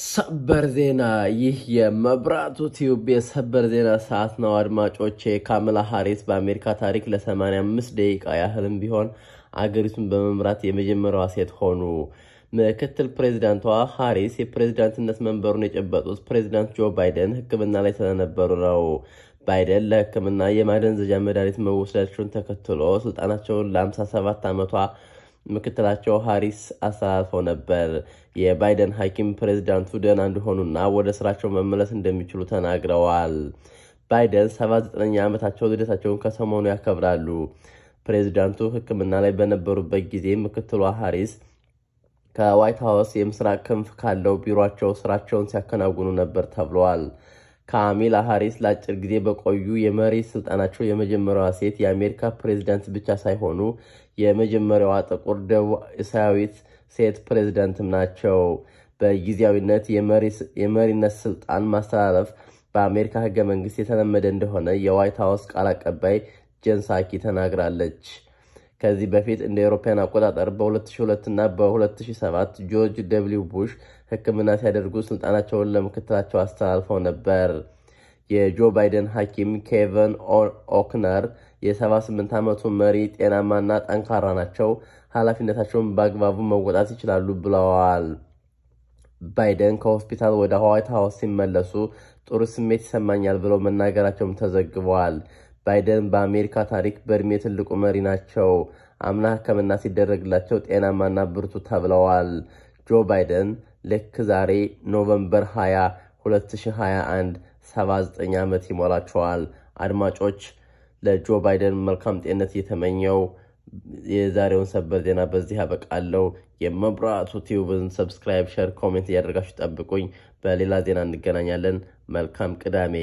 ሰበር ዜና! ይህ የመብራቱ ቲዩብ የሰበር ዜና ሰዓት ነው አድማጮቼ። ካምላ ሀሪስ በአሜሪካ ታሪክ ለ85 ደቂቃ ያህልም ቢሆን አገሪቱን በመምራት የመጀመሪያዋ ሴት ሆኑ። ምክትል ፕሬዚዳንቷ ሀሪስ የፕሬዚዳንትነት መንበሩን የጨበጡት ፕሬዚዳንት ጆ ባይደን ሕክምና ላይ ስለነበሩ ነው። ባይደን ለሕክምና የማደንዘዣ መድኃኒት መወሰዳቸውን ተከትሎ ስልጣናቸውን ለ57 ዓመቷ ምክትላቸው ሃሪስ አሳስበው ነበር። የባይደን ሐኪም ፕሬዚዳንቱ ደህና እንደሆኑና ወደ ስራቸው መመለስ እንደሚችሉ ተናግረዋል። ባይደን 79ኛ ዓመታቸው ልደታቸውን ከሰሞኑ ያከብራሉ። ፕሬዚዳንቱ ሕክምና ላይ በነበሩበት ጊዜ ምክትሏ ሃሪስ ከዋይት ሀውስ የምስራቅ ክንፍ ካለው ቢሮቸው ስራቸውን ሲያከናውኑ ነበር ተብለዋል። ካሜላ ሃሪስ ለአጭር ጊዜ በቆዩ የመሪ ስልጣናቸው የመጀመሪያዋ ሴት የአሜሪካ ፕሬዚዳንት ብቻ ሳይሆኑ የመጀመሪያዋ ጥቁር ደቡብ እስያዊት ሴት ፕሬዚዳንትም ናቸው። በጊዜያዊነት የመሪነት ስልጣን ማስተላለፍ በአሜሪካ ህገ መንግስት የተለመደ እንደሆነ የዋይት ሀውስ ቃል አቀባይ ጀንሳኪ ተናግራለች። ከዚህ በፊት እንደ አውሮፓውያን አቆጣጠር በ2002 እና በ2007 ጆርጅ ደብሊው ቡሽ ሕክምና ሲያደርጉ ስልጣናቸውን ለምክትላቸው አስተላልፈው ነበር። የጆ ባይደን ሐኪም ኬቨን ኦክነር የ78 ዓመቱ መሪ ጤናማና ጠንካራ ናቸው፣ ኃላፊነታቸውን በአግባቡ መወጣት ይችላሉ ብለዋል። ባይደን ከሆስፒታል ወደ ዋይት ሀውስ ሲመለሱ ጥሩ ስሜት ይሰማኛል ብለው መናገራቸውም ተዘግበዋል። ባይደን በአሜሪካ ታሪክ በእድሜ ትልቁ መሪ ናቸው። አምና ሕክምና ሲደረግላቸው ጤናማና ብርቱ ተብለዋል። ጆ ባይደን ልክ ዛሬ ኖቨምበር 20 2021 79 ዓመት ይሞላቸዋል። አድማጮች ለጆ ባይደን መልካም ጤንነት እየተመኘው የዛሬውን ሰበር ዜና በዚህ ያበቃለሁ። የመብራቱ ቲዩብን ሰብስክራይብ፣ ሸር፣ ኮሜንት እያደረጋችሁ ጠብቁኝ። በሌላ ዜና እንገናኛለን። መልካም ቅዳሜ